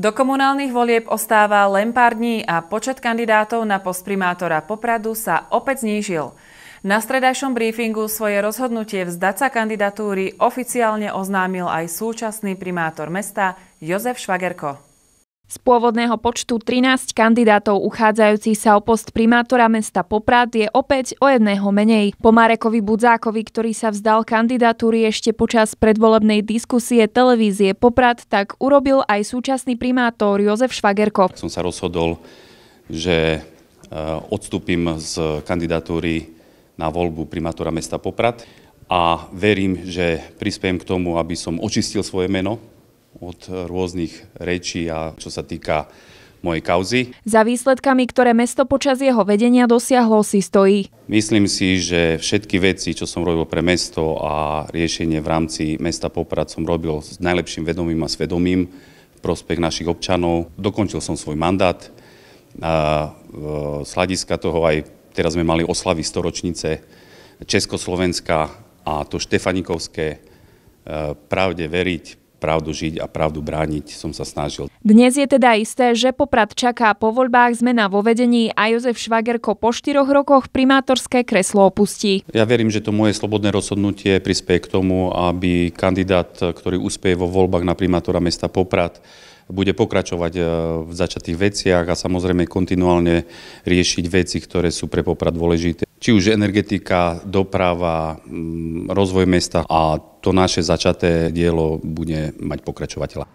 Do komunálnych volieb ostáva len pár dní a počet kandidátov na post primátora Popradu sa opäť znížil. Na stredajšom briefingu svoje rozhodnutie vzdať sa kandidatúry oficiálne oznámil aj súčasný primátor mesta Jozef Švagerko. Z pôvodného počtu 13 kandidátov uchádzajúcich sa o post primátora mesta Poprad je opäť o jedného menej. Po Marekovi Budzákovi, ktorý sa vzdal kandidatúry ešte počas predvolebnej diskusie televízie Poprad, tak urobil aj súčasný primátor Jozef Švagerko. Som sa rozhodol, že e, odstúpim z kandidatúry na voľbu primátora mesta Poprad a verím, že prispiem k tomu, aby som očistil svoje meno od rôznych rečí a čo sa týka mojej kauzy. Za výsledkami, ktoré mesto počas jeho vedenia dosiahlo, si stojí. Myslím si, že všetky veci, čo som robil pre mesto a riešenie v rámci mesta Poprad som robil s najlepším vedomím a svedomím v prospech našich občanov. Dokončil som svoj mandát. A e, z hľadiska toho aj teraz sme mali oslavy storočnice Československa a to Štefanikovské e, pravde veriť, pravdu žiť a pravdu brániť som sa snažil. Dnes je teda isté, že Poprad čaká po voľbách zmena vo vedení a Jozef Švagerko po štyroch rokoch primátorské kreslo opustí. Ja verím, že to moje slobodné rozhodnutie prispieje k tomu, aby kandidát, ktorý úspeje vo voľbách na primátora mesta Poprad, bude pokračovať e, v začatých veciach a samozrejme kontinuálne riešiť veci, ktoré sú pre Poprad dôležité či už energetika, doprava, mm, rozvoj mesta a to naše začaté dielo bude mať pokračovateľa.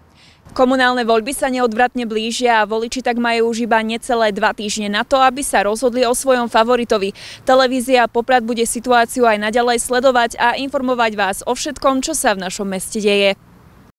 Komunálne voľby sa neodvratne blížia a voliči tak majú už iba necelé dva týždne na to, aby sa rozhodli o svojom favoritovi. Televízia Poprad bude situáciu aj naďalej sledovať a informovať vás o všetkom, čo sa v našom meste deje.